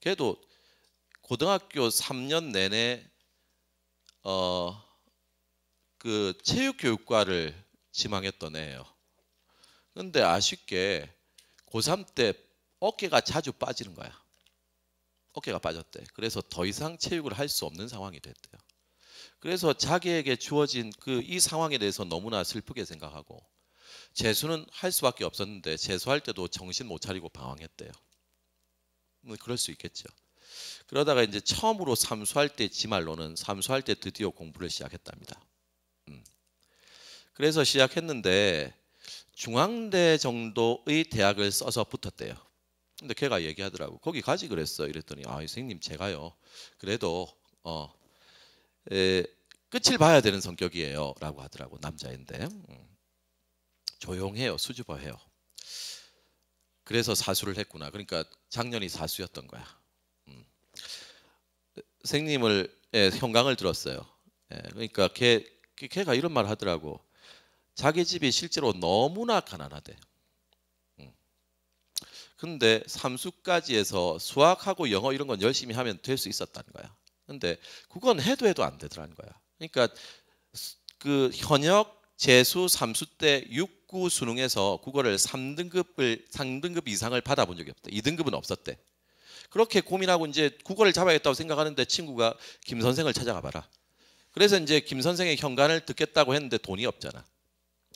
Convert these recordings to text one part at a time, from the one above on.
걔도 고등학교 3년 내내 어, 그 체육교육과를 지망했던 애예요. 근데 아쉽게 고3 때 어깨가 자주 빠지는 거야. 어깨가 빠졌대. 그래서 더 이상 체육을 할 수 없는 상황이 됐대요. 그래서 자기에게 주어진 그 이 상황에 대해서 너무나 슬프게 생각하고 재수는 할 수밖에 없었는데 재수할 때도 정신 못 차리고 방황했대요. 뭐 그럴 수 있겠죠. 그러다가 이제 처음으로 삼수할 때 지말로는 삼수할 때 드디어 공부를 시작했답니다. 음. 그래서 시작했는데 중앙대 정도의 대학을 써서 붙었대요. 근데 걔가 얘기하더라고. 거기 가지 그랬어. 이랬더니 아 선생님 제가요. 그래도 어 에, 끝을 봐야 되는 성격이에요라고 하더라고 남자인데 음. 조용해요 수줍어해요 그래서 사수를 했구나. 그러니까 작년이 사수였던 거야. 음. 생님을 예, 형광을 들었어요. 예, 그러니까 걔 걔가 이런 말 하더라고. 자기 집이 실제로 너무나 가난하대. 음. 근데 삼수까지 해서 수학하고 영어 이런 건 열심히 하면 될 수 있었다는 거야. 근데 그건 해도 해도 안 되더라는 거야. 그러니까 그 현역 재수 삼수 때 6구 수능에서 국어를 3등급을 3등급 이상을 받아본 적이 없다. 2등급은 없었대. 그렇게 고민하고 이제 국어를 잡아야겠다고 생각하는데 친구가 김 선생을 찾아가 봐라. 그래서 이제 김 선생의 현관을 듣겠다고 했는데 돈이 없잖아.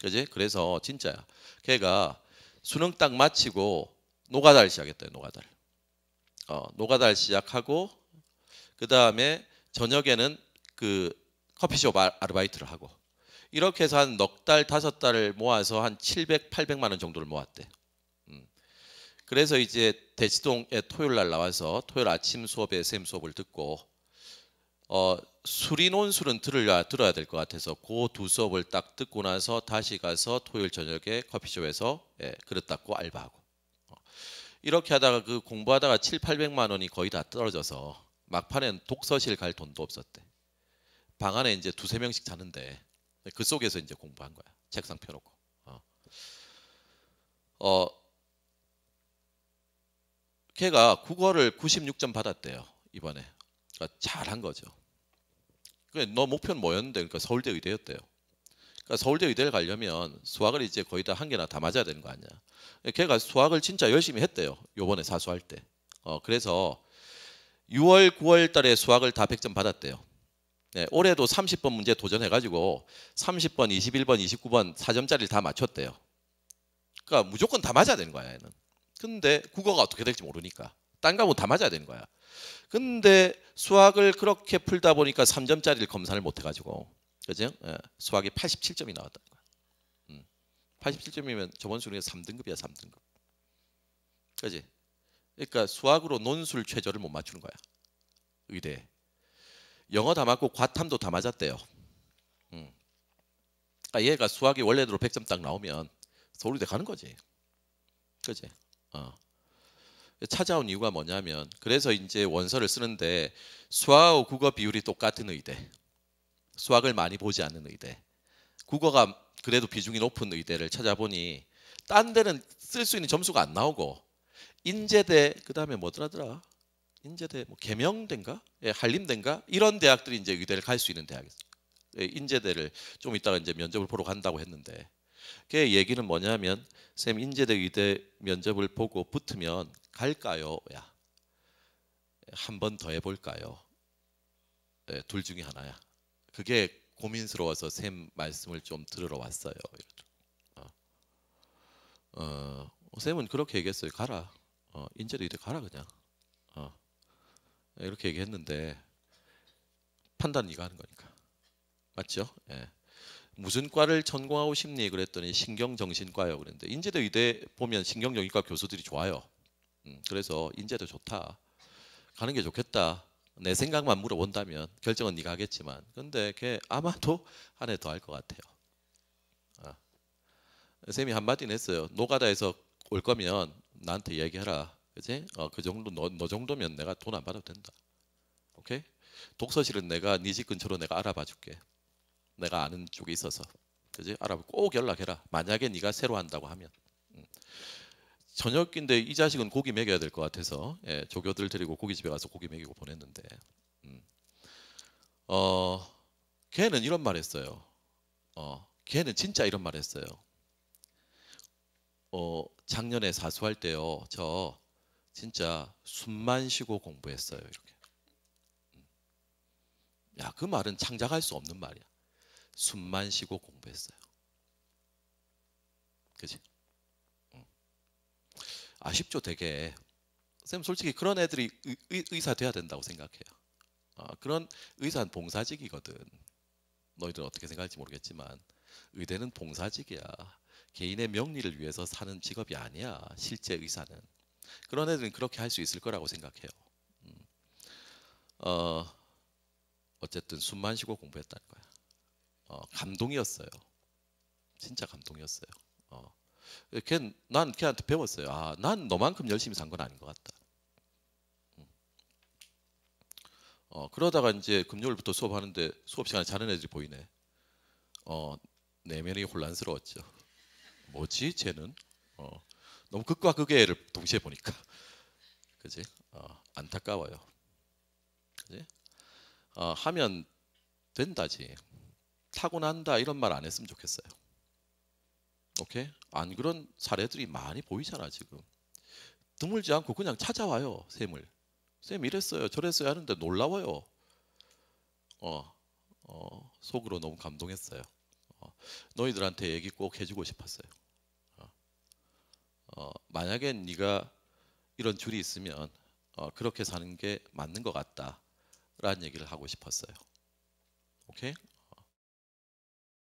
그지? 그래서 진짜야. 걔가 수능 딱 마치고 노가다를 시작했대요. 노가다를. 어, 노가다를 시작하고 그 다음에 저녁에는 그 커피숍 아, 아르바이트를 하고 이렇게 해서 한 넉 달, 다섯 달을 모아서 한 700, 800만 원 정도를 모았대. 음. 그래서 이제 대치동에 토요일 날 나와서 토요일 아침 수업에 샘 수업을 듣고 어, 수리논술은 들어야 들어야 될 것 같아서 그 두 수업을 딱 듣고 나서 다시 가서 토요일 저녁에 커피숍에서 예, 그릇 닦고 알바하고 어. 이렇게 하다가 그 공부하다가 7, 800만 원이 거의 다 떨어져서 막판엔 독서실 갈 돈도 없었대. 방 안에 이제 두 세 명씩 자는데 네, 그 속에서 이제 공부한 거야. 책상 펴놓고. 어. 어, 걔가 국어를 96점 받았대요 이번에. 그러니까 잘한 거죠. 그너 목표는 뭐였는데? 그러니까 서울대 의대였대요. 그러니까 서울대 의대를 가려면 수학을 이제 거의 다 한 개나 다 맞아야 되는 거 아니야. 걔가 수학을 진짜 열심히 했대요. 요번에 사수할 때. 어, 그래서 6월, 9월 달에 수학을 다 100점 받았대요. 네, 올해도 30번 문제 도전해가지고 30번, 21번, 29번 4점짜리를 다 맞췄대요. 그러니까 무조건 다 맞아야 되는 거야. 얘는. 근데 국어가 어떻게 될지 모르니까. 딴 과목 다 맞아야 되는 거야. 근데 수학을 그렇게 풀다 보니까 3점짜리를 검사를 못 해가지고 그죠? 예, 수학이 87점이 나왔다. 음, 87점이면 저번 수능에 3등급이야 3등급. 그지? 그러니까 수학으로 논술 최저를 못 맞추는 거야. 의대. 영어 다 맞고 과탐도 다 맞았대요. 음. 그러니까 얘가 수학이 원래대로 100점 딱 나오면 서울대 가는 거지. 그지? 어. 찾아온 이유가 뭐냐면 그래서 이제 원서를 쓰는데 수학하고 국어 비율이 똑같은 의대. 수학을 많이 보지 않는 의대. 국어가 그래도 비중이 높은 의대를 찾아보니 딴 데는 쓸 수 있는 점수가 안 나오고 인제대 그다음에 뭐더라더라? 인제대, 뭐개명된가 예, 한림대가 이런 대학들이 이제 의대를 갈 수 있는 대학이에요. 예, 인제대를 좀 이따가 이제 면접을 보러 간다고 했는데 그 얘기는 뭐냐면 쌤 인제대 의대 면접을 보고 붙으면 갈까요? 야, 한 번 더 해볼까요? 예, 둘 중에 하나야. 그게 고민스러워서 샘 말씀을 좀 들으러 왔어요. 어, 어샘은 그렇게 얘기했어요. 가라. 어, 인제대 의대 가라 그냥. 이렇게 얘기했는데 판단 네가 하는 거니까 맞죠? 예. 무슨 과를 전공하고 싶니? 그랬더니 신경정신과요. 그랬는데 인제대 의대 보면 신경정신과 교수들이 좋아요. 음, 그래서 인제도 좋다. 가는 게 좋겠다. 내 생각만 물어본다면 결정은 네가 하겠지만 근데 걔 아마도 한 해 더 할 것 같아요. 아. 쌤이 한마디 냈어요. 노가다에서 올 거면 나한테 얘기하라 그지? 어, 그 정도 너, 너 정도면 내가 돈 안 받아도 된다. 오케이? 독서실은 내가 네 집 근처로 내가 알아봐 줄게. 내가 아는 쪽에 있어서. 그지? 알아보고 꼭 연락해라. 만약에 네가 새로 한다고 하면. 음. 저녁인데 이 자식은 고기 먹여야 될 것 같아서 예, 조교들 데리고 고기집에 가서 고기 먹이고 보냈는데 음. 어, 걔는 이런 말 했어요. 어, 걔는 진짜 이런 말 했어요. 어, 작년에 사수할 때요. 저 진짜 숨만 쉬고 공부했어요. 이렇게. 음. 야, 그 말은 창작할 수 없는 말이야. 숨만 쉬고 공부했어요. 그지? 음. 아쉽죠, 되게. 쌤, 솔직히 그런 애들이 의, 사 돼야 된다고 생각해요. 아, 그런 의사는 봉사직이거든. 너희들 은 어떻게 생각할지 모르겠지만 의대는 봉사직이야. 개인의 명리를 위해서 사는 직업이 아니야. 실제 의사는. 그런 애들은 그렇게 할 수 있을 거라고 생각해요. 음. 어, 어쨌든 숨만 쉬고 공부했다는 거야. 어, 감동이었어요. 진짜 감동이었어요. 어. 걔, 난 걔한테 배웠어요. 아, 난 너만큼 열심히 산 건 아닌 것 같다. 음. 어, 그러다가 이제 금요일부터 수업하는데 수업 시간에 자는 애들이 보이네. 어, 내면이 혼란스러웠죠. 뭐지, 쟤는? 어. 너무 극과 극의를 동시에 보니까 그지 어, 안타까워요. 그지 어, 하면 된다지 타고난다 이런 말 안 했으면 좋겠어요. 오케이 안 그런 사례들이 많이 보이잖아 지금 드물지 않고 그냥 찾아와요 샘을샘 이랬어요 저랬어요 하는데 놀라워요. 어, 어 속으로 너무 감동했어요. 어, 너희들한테 얘기 꼭 해주고 싶었어요. 만약에 네가 이런 줄이 있으면 어, 그렇게 사는 게 맞는 것 같다라는 얘기를 하고 싶었어요. 오케이?